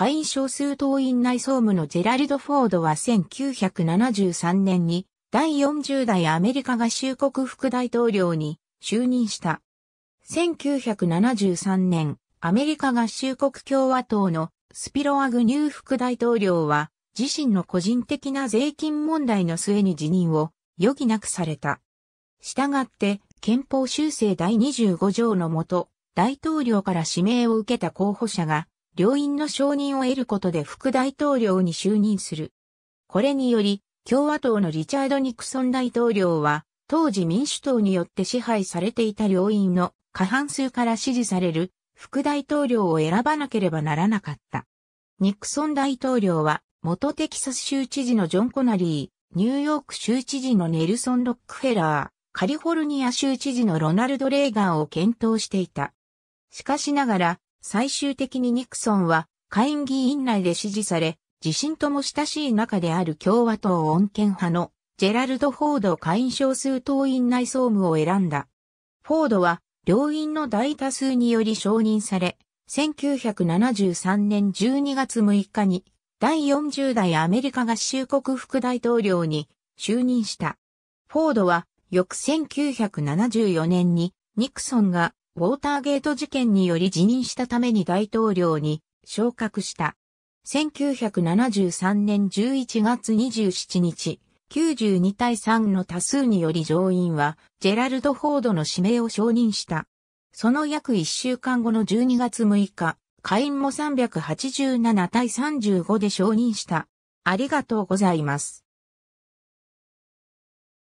会員少数党員内総務のジェラルド・フォードは1973年に第40代アメリカ合衆国副大統領に就任した。1973年、アメリカ合衆国共和党のスピロアグニュー副大統領は自身の個人的な税金問題の末に辞任を余儀なくされた。したがって憲法修正第25条のもと、大統領から指名を受けた候補者が両院の承認を得ることで副大統領に就任する。これにより、共和党のリチャード・ニクソン大統領は、当時民主党によって支配されていた両院の過半数から支持される副大統領を選ばなければならなかった。ニクソン大統領は、元テキサス州知事のジョン・コナリー、ニューヨーク州知事のネルソン・ロックフェラー、カリフォルニア州知事のロナルド・レーガンを検討していた。しかしながら、最終的にニクソンは下院議員内で支持され、自身とも親しい仲である共和党穏健派のジェラルド・フォード下院少数党員内総務を選んだ。フォードは両院の大多数により承認され、1973年12月6日に第40代アメリカ合衆国副大統領に就任した。フォードは翌1974年にニクソンがウォーターゲート事件により辞任したために大統領に昇格した。1973年11月27日、92対3の多数により上院は、ジェラルド・フォードの指名を承認した。その約1週間後の12月6日、下院も387対35で承認した。ありがとうございます。